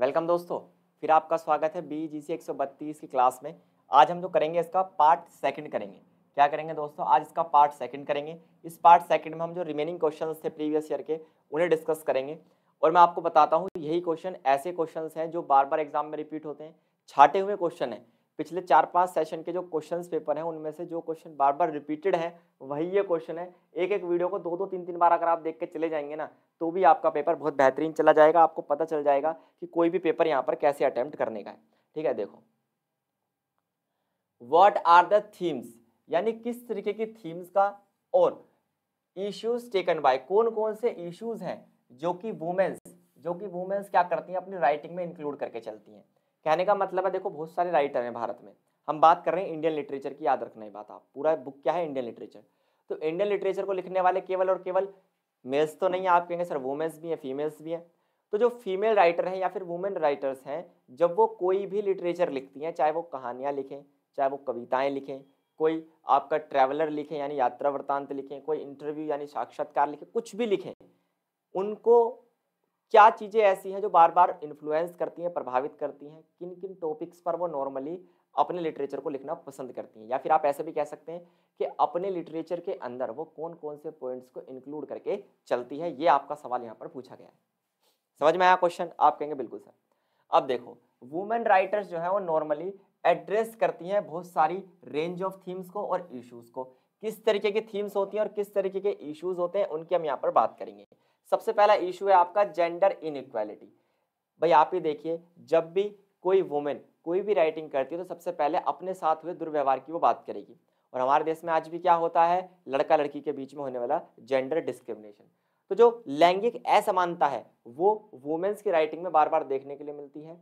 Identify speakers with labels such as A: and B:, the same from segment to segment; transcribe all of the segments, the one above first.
A: welcome दोस्तों फिर आपका स्वागत है बी जी सी एक की क्लास में आज हम जो करेंगे इसका पार्ट सेकंड करेंगे क्या करेंगे दोस्तों आज इसका पार्ट सेकंड करेंगे इस पार्ट सेकंड में हम जो रिमेनिंग क्वेश्चन थे प्रीवियस ईयर के उन्हें डिस्कस करेंगे और मैं आपको बताता हूँ यही क्वेश्चन ऐसे क्वेश्चन हैं जो बार बार एग्जाम में रिपीट होते हैं छाटे हुए क्वेश्चन हैं पिछले चार पांच सेशन के जो क्वेश्चंस पेपर हैं उनमें से जो क्वेश्चन बार बार रिपीटेड है वही ये क्वेश्चन है एक एक वीडियो को दो दो तीन तीन बार अगर आप देख के चले जाएंगे ना तो भी आपका पेपर बहुत बेहतरीन चला जाएगा आपको पता चल जाएगा कि कोई भी पेपर यहाँ पर कैसे अटैम्प्ट करने का है ठीक है देखो वॉट आर द थीम्स यानी किस तरीके की थीम्स का और इश्यूज टेकन बाय कौन कौन से इश्यूज हैं जो कि वुमेन्स जो कि वुमेन्स क्या करती हैं अपनी राइटिंग में इंक्लूड करके चलती हैं कहने का मतलब है देखो बहुत सारे राइटर हैं भारत में हम बात कर रहे हैं इंडियन लिटरेचर की याद रखना ही बात आप पूरा बुक क्या है इंडियन लिटरेचर तो इंडियन लिटरेचर को लिखने वाले केवल और केवल मेल्स तो नहीं है आप कहेंगे सर वुमेन्स भी हैं फीमेल्स भी हैं तो जो फीमेल राइटर हैं या फिर वुमेन राइटर्स हैं जब वो कोई भी लिटरेचर लिखती हैं चाहे वो कहानियाँ लिखें चाहे वो कविताएँ लिखें कोई आपका ट्रैवलर लिखें यानी यात्रा वृत्तांत लिखें कोई इंटरव्यू यानी साक्षात्कार लिखें कुछ भी लिखें उनको क्या चीज़ें ऐसी हैं जो बार बार इन्फ्लुएंस करती हैं प्रभावित करती हैं किन किन टॉपिक्स पर वो नॉर्मली अपने लिटरेचर को लिखना पसंद करती हैं या फिर आप ऐसे भी कह सकते हैं कि अपने लिटरेचर के अंदर वो कौन कौन से पॉइंट्स को इंक्लूड करके चलती है ये आपका सवाल यहाँ पर पूछा गया है समझ में आया क्वेश्चन आप कहेंगे बिल्कुल सर अब देखो वुमेन राइटर्स जो है वो नॉर्मली एड्रेस करती हैं बहुत सारी रेंज ऑफ थीम्स को और इशूज़ को किस तरीके की थीम्स होती हैं और किस तरीके के इशूज़ होते हैं उनकी हम यहाँ पर बात करेंगे सबसे पहला इशू है आपका जेंडर इनक्वालिटी भाई आप ही देखिए जब भी कोई वुमेन कोई भी राइटिंग करती है तो सबसे पहले अपने साथ हुए दुर्व्यवहार की वो बात करेगी और हमारे देश में आज भी क्या होता है लड़का लड़की के बीच में होने वाला जेंडर डिस्क्रिमिनेशन तो जो लैंगिक असमानता है वो वुमेन्स की राइटिंग में बार बार देखने के लिए मिलती है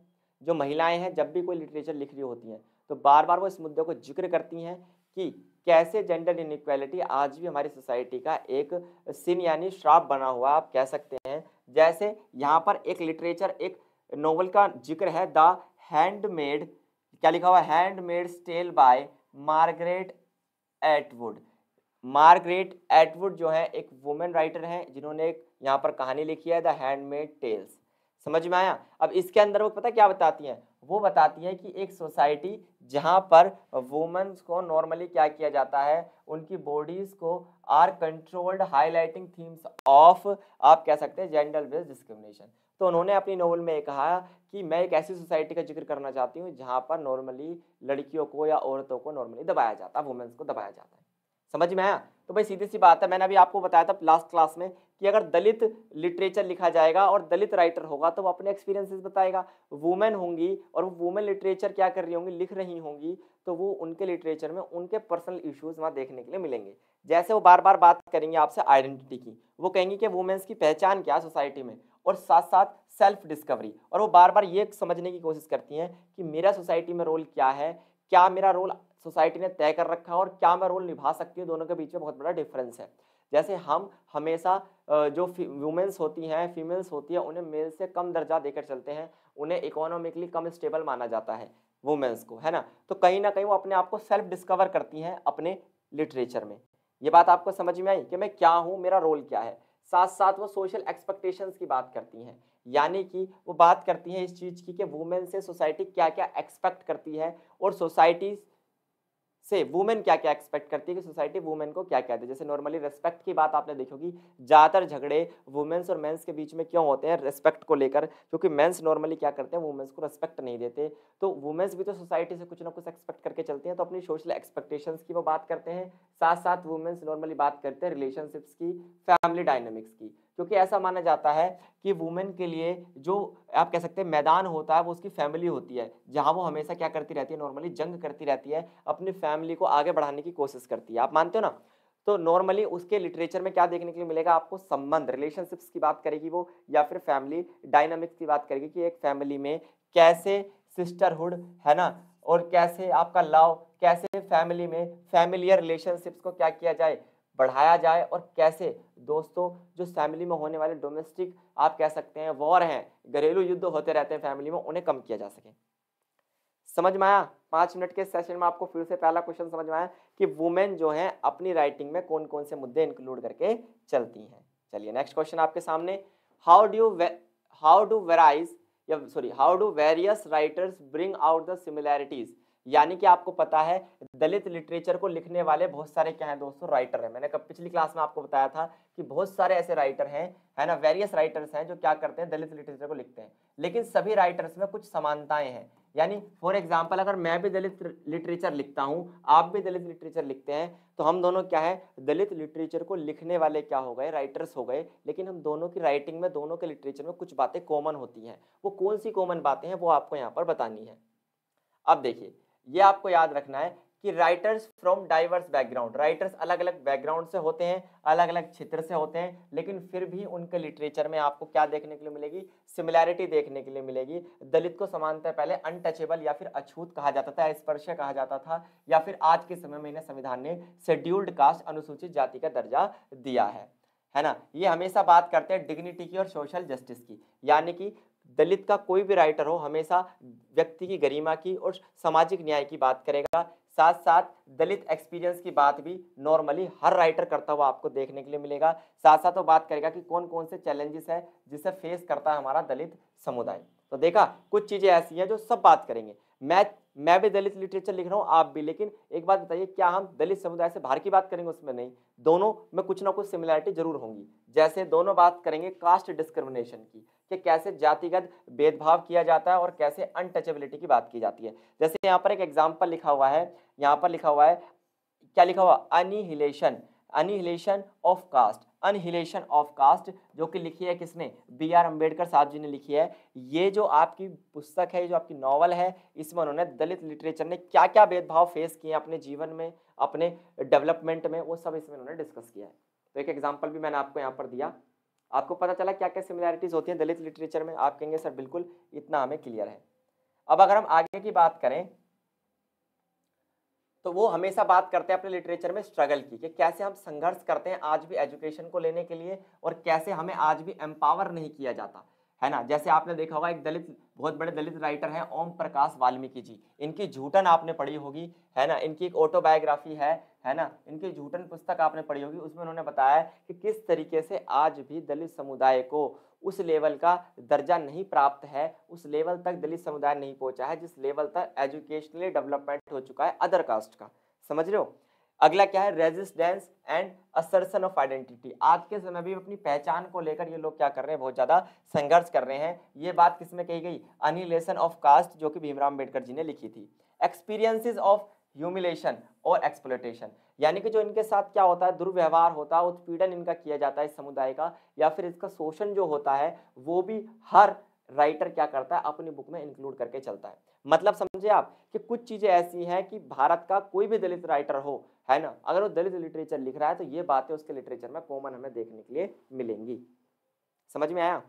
A: जो महिलाएं हैं जब भी कोई लिटरेचर लिख रही होती हैं तो बार बार वो इस मुद्दे को जिक्र करती हैं कि कैसे जेंडर इनक्वालिटी आज भी हमारी सोसाइटी का एक सिन यानी श्राप बना हुआ आप कह सकते हैं जैसे यहाँ पर एक लिटरेचर एक नोवेल का जिक्र है द हैंडमेड क्या लिखा हुआ handmaid's tale by Margaret Atwood Margaret Atwood जो है एक वुमेन राइटर हैं जिन्होंने यहाँ पर कहानी लिखी है द हैंडमेड टेल्स समझ में आया अब इसके अंदर वो पता क्या बताती हैं वो बताती हैं कि एक सोसाइटी जहाँ पर वुमेंस को नॉर्मली क्या किया जाता है उनकी बॉडीज़ को are controlled highlighting themes of आप कह सकते हैं जेंडर बेस्ड डिस्क्रिमिनेशन तो उन्होंने अपनी नोवेल में कहा कि मैं एक ऐसी सोसाइटी का जिक्र करना चाहती हूँ जहाँ पर नॉर्मली लड़कियों को या औरतों को नॉर्मली दबाया जाता है वुमेंस को दबाया जाता है समझ में आया तो भाई सीधी सी बात है मैंने अभी आपको बताया था लास्ट क्लास में कि अगर दलित लिटरेचर लिखा जाएगा और दलित राइटर होगा तो वो अपने एक्सपीरियंसेस बताएगा वुमेन होंगी और वो वुमेन लिटरेचर क्या कर रही होंगी लिख रही होंगी तो वो उनके लिटरेचर में उनके पर्सनल इश्यूज वहाँ देखने के लिए मिलेंगे जैसे वो बार बार बात करेंगे आपसे आइडेंटिटी की वो कहेंगी कि वुमेन्स की पहचान क्या सोसाइटी में और साथ साथ सेल्फ डिस्कवरी और वो बार बार ये समझने की कोशिश करती हैं कि मेरा सोसाइटी में रोल क्या है क्या मेरा रोल सोसाइटी ने तय कर रखा है और क्या मैं रोल निभा सकती हूँ दोनों के बीच में बहुत बड़ा डिफरेंस है जैसे हम हमेशा जो वुमेंस होती हैं फीमेल्स होती हैं उन्हें मेल से कम दर्जा देकर चलते हैं उन्हें इकोनॉमिकली कम स्टेबल माना जाता है वुमेंस को है ना तो कहीं ना कहीं वो अपने आप को सेल्फ डिस्कवर करती हैं अपने लिटरेचर में ये बात आपको समझ में आई कि मैं क्या हूँ मेरा रोल क्या है साथ साथ वो सोशल एक्सपेक्टेशंस की बात करती हैं यानी कि वो बात करती हैं इस चीज़ की कि वुमेन से सोसाइटी क्या क्या एक्सपेक्ट करती है और सोसाइटी से वुमेन क्या क्या एक्सपेक्ट करती है कि सोसाइटी वुमेन को क्या क्या दे जैसे नॉर्मली रेस्पेक्ट की बात आपने देखी होगी ज़्यादातर झगड़े वुमेन्स और मेन्स के बीच में क्यों होते हैं रेस्पेक्ट को लेकर क्योंकि मेन्स नॉर्मली क्या करते हैं वुमेन्स को रेस्पेक्ट नहीं देते तो वुमेन्स भी तो सोसाइटी से कुछ ना कुछ एक्सपेक्ट करके चलते हैं तो अपनी सोशल एक्सपेक्टेशन की वो बात करते हैं साथ साथ वुमेन्स नॉर्मली बात करते हैं रिलेशनशिप्स की फैमिली डायनेमिक्स की क्योंकि ऐसा माना जाता है कि वुमेन के लिए जो आप कह सकते हैं मैदान होता है वो उसकी फैमिली होती है जहाँ वो हमेशा क्या करती रहती है नॉर्मली जंग करती रहती है अपनी फैमिली को आगे बढ़ाने की कोशिश करती है आप मानते हो ना तो नॉर्मली उसके लिटरेचर में क्या देखने के लिए मिलेगा आपको संबंध रिलेशनशिप्स की बात करेगी वो या फिर फैमिली डायनामिक्स की बात करेगी कि एक फैमिली में कैसे सिस्टरहुड है ना और कैसे आपका लव कैसे फैमिली में फैमिलियर रिलेशनशिप्स को क्या किया जाए बढ़ाया जाए और कैसे दोस्तों जो फैमिली में होने वाले डोमेस्टिक आप कह सकते हैं वॉर हैं घरेलू युद्ध होते रहते हैं फैमिली में उन्हें कम किया जा सके समझ में आया पाँच मिनट के सेशन में आपको फिर से पहला क्वेश्चन समझ में आया कि वुमेन जो हैं अपनी राइटिंग में कौन कौन से मुद्दे इंक्लूड करके चलती हैं चलिए नेक्स्ट क्वेश्चन आपके सामने how do how do various या sorry how do various writers bring out the similarities यानी कि आपको पता है दलित लिटरेचर को लिखने वाले बहुत सारे क्या हैं दोस्तों राइटर हैं मैंने कब पिछली क्लास में आपको बताया था कि बहुत सारे ऐसे राइटर हैं है ना वेरियस राइटर्स हैं जो क्या करते हैं दलित लिटरेचर को लिखते हैं लेकिन सभी राइटर्स में कुछ समानताएं हैं यानी फॉर एग्जाम्पल अगर मैं भी दलित लिटरेचर लिखता हूँ आप भी दलित लिटरेचर लिखते हैं तो हम दोनों क्या है दलित लिटरेचर को लिखने वाले क्या हो गए राइटर्स हो गए लेकिन हम दोनों की राइटिंग में दोनों के लिटरेचर में कुछ बातें कॉमन होती हैं वो कौन सी कॉमन बातें हैं वो आपको यहाँ पर बतानी है अब देखिए ये आपको याद रखना है कि writers from diverse background writers अलग अलग बैकग्राउंड से होते हैं अलग अलग क्षेत्र से होते हैं लेकिन फिर भी उनके लिटरेचर में आपको क्या देखने के लिए मिलेगी सिमिलैरिटी देखने के लिए मिलेगी दलित को समानता पहले अनटचेबल या फिर अछूत कहा जाता था स्पर्श कहा जाता था या फिर आज के समय में इन्हें संविधान ने शेड्यूल्ड कास्ट अनुसूचित जाति का दर्जा दिया है है ना ये हमेशा बात करते हैं डिग्निटी की और सोशल जस्टिस की यानी कि दलित का कोई भी राइटर हो हमेशा व्यक्ति की गरिमा की और सामाजिक न्याय की बात करेगा साथ साथ दलित एक्सपीरियंस की बात भी नॉर्मली हर राइटर करता हुआ आपको देखने के लिए मिलेगा साथ साथ वो बात करेगा कि कौन कौन से चैलेंजेस है जिसे फेस करता है हमारा दलित समुदाय तो देखा कुछ चीज़ें ऐसी हैं जो सब बात करेंगे मैं मैं भी दलित लिटरेचर लिख रहा हूँ आप भी लेकिन एक बात बताइए क्या हम दलित समुदाय से बाहर की बात करेंगे उसमें नहीं दोनों में कुछ ना कुछ सिमिलैरिटी जरूर होंगी जैसे दोनों बात करेंगे कास्ट डिस्क्रिमिनेशन की कि कैसे जातिगत भेदभाव किया जाता है और कैसे अनटचेबिलिटी की बात की जाती है जैसे यहाँ पर एक एग्जाम्पल लिखा हुआ है यहाँ पर लिखा हुआ है क्या लिखा हुआ annihilation annihilation of caste annihilation of caste जो कि लिखी है किसने बी आर अम्बेडकर साहब जी ने लिखी है ये जो आपकी पुस्तक है जो आपकी नॉवल है इसमें उन्होंने दलित लिटरेचर ने क्या क्या भेदभाव फेस किए अपने जीवन में अपने डेवलपमेंट में वो सब इसमें उन्होंने डिस्कस किया है तो एक एग्जाम्पल भी मैंने आपको यहाँ पर दिया आपको पता चला क्या क्या सिमिलैरिटीज़ होती हैं दलित लिटरेचर में आप कहेंगे सर बिल्कुल इतना हमें क्लियर है अब अगर हम आगे की बात करें तो वो हमेशा बात करते हैं अपने लिटरेचर में स्ट्रगल की कि कैसे हम संघर्ष करते हैं आज भी एजुकेशन को लेने के लिए और कैसे हमें आज भी एम्पावर नहीं किया जाता है ना जैसे आपने देखा होगा एक दलित बहुत बड़े दलित राइटर हैं ओम प्रकाश वाल्मीकि जी इनकी झूठन आपने पढ़ी होगी है ना इनकी एक ऑटोबायोग्राफी है है ना इनकी झूठन पुस्तक आपने पढ़ी होगी उसमें उन्होंने बताया कि किस तरीके से आज भी दलित समुदाय को उस लेवल का दर्जा नहीं प्राप्त है उस लेवल तक दलित समुदाय नहीं पहुंचा है जिस लेवल तक एजुकेशनली डेवलपमेंट हो चुका है अदर कास्ट का समझ रहे हो अगला क्या है resistance and assertion of identity आज के समय भी अपनी पहचान को लेकर ये लोग क्या कर रहे हैं बहुत ज़्यादा संघर्ष कर रहे हैं ये बात किसमें कही गई अनिलेशन ऑफ कास्ट जो कि भीमराव अम्बेडकर जी ने लिखी थी एक्सपीरियंसिस ऑफ ह्यूमिलेशन और एक्सप्लोटेशन यानी कि जो इनके साथ क्या होता है दुर्व्यवहार होता है उत्पीड़न इनका किया जाता है इस समुदाय का या फिर इसका शोषण जो होता है वो भी हर राइटर क्या करता है अपनी बुक में इंक्लूड करके चलता है मतलब समझे आप कि कुछ चीज़ें ऐसी हैं कि भारत का कोई भी दलित राइटर हो है ना अगर वो दलित लिटरेचर लिख रहा है तो ये बातें उसके लिटरेचर में कॉमन हमें देखने के लिए मिलेंगी समझ में आया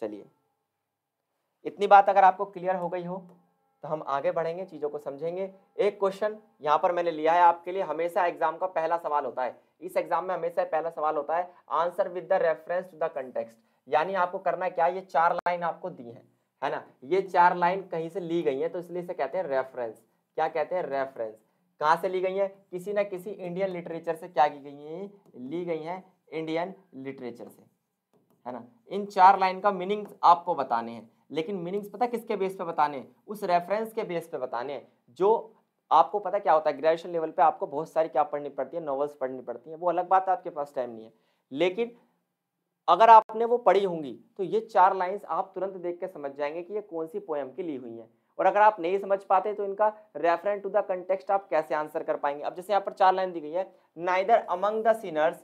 A: चलिए इतनी बात अगर आपको क्लियर हो गई हो तो हम आगे बढ़ेंगे चीज़ों को समझेंगे एक क्वेश्चन यहाँ पर मैंने लिया है आपके लिए हमेशा एग्जाम का पहला सवाल होता है इस एग्जाम में हमेशा पहला सवाल होता है answer with the reference to the context यानी आपको करना क्या ये चार लाइन आपको दी है है ना ये चार लाइन कहीं से ली गई है तो इसलिए इसे कहते हैं रेफरेंस क्या कहते हैं रेफरेंस कहाँ से ली गई है किसी ना किसी इंडियन लिटरेचर से क्या की गई है ली गई हैं इंडियन लिटरेचर से है ना इन चार लाइन का मीनिंग आपको बताने हैं लेकिन मीनिंग्स पता किसके बेस पे बताने उस रेफरेंस के बेस पे बताने जो आपको पता क्या होता है ग्रेजुएशन लेवल पे आपको बहुत सारी क्या पढ़नी पड़ती है नॉवल्स पढ़नी पड़ती हैं वो अलग बात है आपके पास टाइम नहीं है लेकिन अगर आपने वो पढ़ी होंगी तो ये चार लाइन्स आप तुरंत देख के समझ जाएंगे कि ये कौन सी पोएम की ली हुई हैं और अगर आप नहीं समझ पाते तो इनका रेफरेंट टू द कंटेक्सट आप कैसे आंसर कर पाएंगे अब जैसे यहाँ पर चार लाइन दी गई है neither among the sinners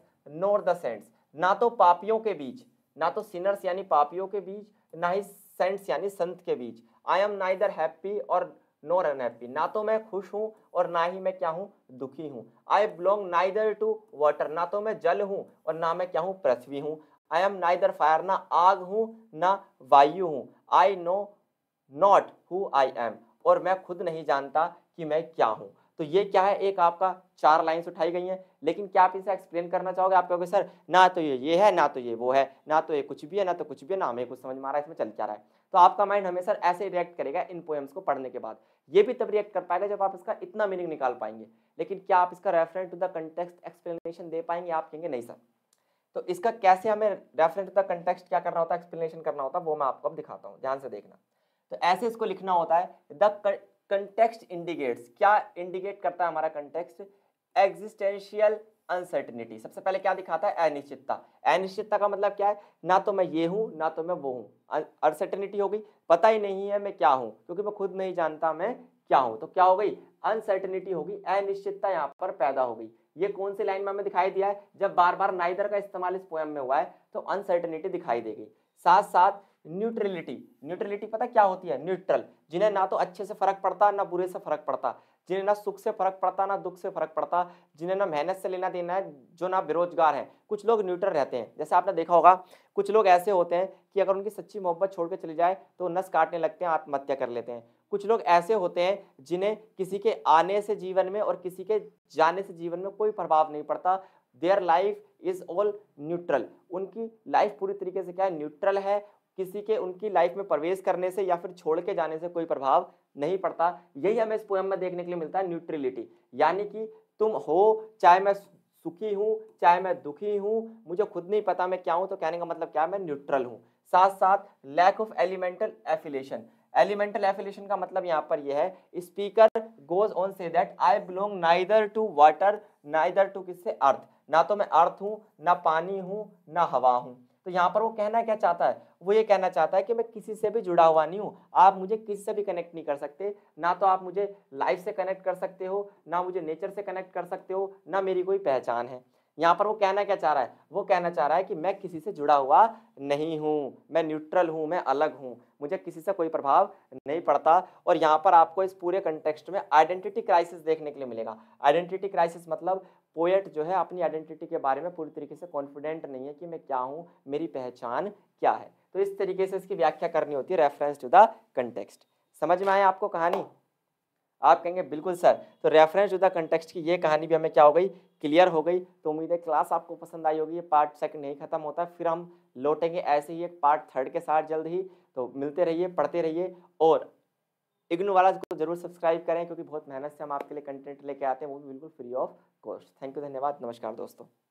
A: nor the saints ना तो पापियों के बीच ना तो सिनर्स यानी पापियों के बीच ना ही सेंट्स यानी संत के बीच आई एम नाइदर हैप्पी और नोर अनहैप्पी ना तो मैं खुश हूँ और ना ही मैं क्या हूँ दुखी हूँ I belong neither to water ना तो मैं जल हूँ और ना मैं क्या हूँ पृथ्वी हूँ आई एम नाइदर फायर ना आग हूँ ना वायु हूँ I know not who I am और मैं खुद नहीं जानता कि मैं क्या हूँ तो ये क्या है एक आपका चार लाइन्स उठाई गई हैं लेकिन क्या आप इसे एक्सप्लेन करना चाहोगे आप कहोगे सर ना तो ये ये है ना तो ये वो है ना तो ये कुछ भी है ना तो कुछ भी है ना हमें कुछ समझ में आ रहा है इसमें चल क्या रहा है तो आपका माइंड हमेशा ऐसे रिएक्ट करेगा इन पोएम्स को पढ़ने के बाद ये भी तब रिएक्ट कर पाएगा जब आप इसका इतना मीनिंग निकाल पाएंगे लेकिन क्या आप इसका reference to the context explanation दे पाएंगे आप कहेंगे नहीं सर तो इसका कैसे हमें रेफरेंस टू द कंटेक्स्ट क्या करना होता है एक्सप्लेनेशन करना होता है वो मैं आपको अब दिखाता हूँ ध्यान से देखना तो ऐसे इसको लिखना होता है द कंटेक्स्ट इंडिकेट्स क्या इंडिकेट करता है हमारा कंटेक्स्ट एग्जिस्टेंशियल अनसर्टिनिटी सबसे पहले क्या दिखाता है अनिश्चितता अनिश्चितता का मतलब क्या है ना तो मैं ये हूँ ना तो मैं वो हूँ अनसर्टिनिटी हो गई पता ही नहीं है मैं क्या हूँ क्योंकि मैं खुद नहीं जानता मैं क्या हूँ तो क्या हो गई अनसर्टिनिटी होगी अनिश्चितता यहाँ पर पैदा हो गई ये कौन सी लाइन में हमें दिखाई दिया है जब बार बार नाइदर का इस्तेमाल इस पोएम में हुआ है तो अनसर्टिनिटी दिखाई देगी साथ साथ न्यूट्रलिटी न्यूट्रलिटी पता क्या होती है न्यूट्रल जिन्हें ना तो अच्छे से फर्क पड़ता ना बुरे से फर्क पड़ता जिन्हें ना सुख से फर्क पड़ता ना दुख से फर्क पड़ता जिन्हें ना मेहनत से लेना देना है जो ना बेरोजगार है कुछ लोग न्यूट्रल रहते हैं जैसे आपने देखा होगा कुछ लोग ऐसे होते हैं कि अगर उनकी सच्ची मोहब्बत छोड़ के चले जाए तो नस काटने लगते हैं आत्महत्या कर लेते हैं कुछ लोग ऐसे होते हैं जिन्हें किसी के आने से जीवन में और किसी के जाने से जीवन में कोई प्रभाव नहीं पड़ता their life is all neutral उनकी लाइफ पूरी तरीके से क्या है न्यूट्रल है किसी के उनकी लाइफ में प्रवेश करने से या फिर छोड़ के जाने से कोई प्रभाव नहीं पड़ता यही हमें इस पोएम में देखने के लिए मिलता है न्यूट्रिलिटी यानी कि तुम हो चाहे मैं सुखी हूँ चाहे मैं दुखी हूँ मुझे खुद नहीं पता मैं क्या हूँ तो कहने का मतलब क्या मैं न्यूट्रल हूँ साथ साथ lack of elemental affiliation elemental affiliation का मतलब यहाँ पर यह है speaker goes on say that I belong neither to water neither to किससे अर्थ ना तो मैं अर्थ हूँ ना पानी हूँ ना हवा हूँ तो यहाँ पर वो कहना क्या चाहता है वो ये कहना चाहता है कि मैं किसी से भी जुड़ा हुआ नहीं हूँ आप मुझे किसी से भी कनेक्ट नहीं कर सकते ना तो आप मुझे लाइफ से कनेक्ट कर सकते हो ना मुझे नेचर से कनेक्ट कर सकते हो ना मेरी कोई पहचान है यहाँ पर वो कहना क्या चाह रहा है वो कहना चाह रहा है कि मैं किसी से जुड़ा हुआ नहीं हूँ मैं न्यूट्रल हूँ मैं अलग हूँ मुझे किसी से कोई प्रभाव नहीं पड़ता और यहाँ पर आपको इस पूरे कंटेक्स्ट में आइडेंटिटी क्राइसिस देखने के लिए मिलेगा आइडेंटिटी क्राइसिस मतलब पोएट जो है अपनी आइडेंटिटी के बारे में पूरी तरीके से कॉन्फिडेंट नहीं है कि मैं क्या हूँ मेरी पहचान क्या है तो इस तरीके से इसकी व्याख्या करनी होती है रेफरेंस टू द कंटेक्स्ट समझ में आए आपको कहानी आप कहेंगे बिल्कुल सर तो रेफरेंस टू द कंटेक्स्ट की ये कहानी भी हमें क्या हो गई क्लियर हो गई तो उम्मीद है क्लास आपको पसंद आई होगी ये पार्ट सेकंड नहीं खत्म होता फिर हम लौटेंगे ऐसे ही एक पार्ट थर्ड के साथ जल्द ही तो मिलते रहिए पढ़ते रहिए और इग्नू वाला को जरूर सब्सक्राइब करें क्योंकि बहुत मेहनत से हम आपके लिए कंटेंट लेके आते हैं वो भी बिल्कुल free of cost thank you धन्यवाद नमस्कार दोस्तों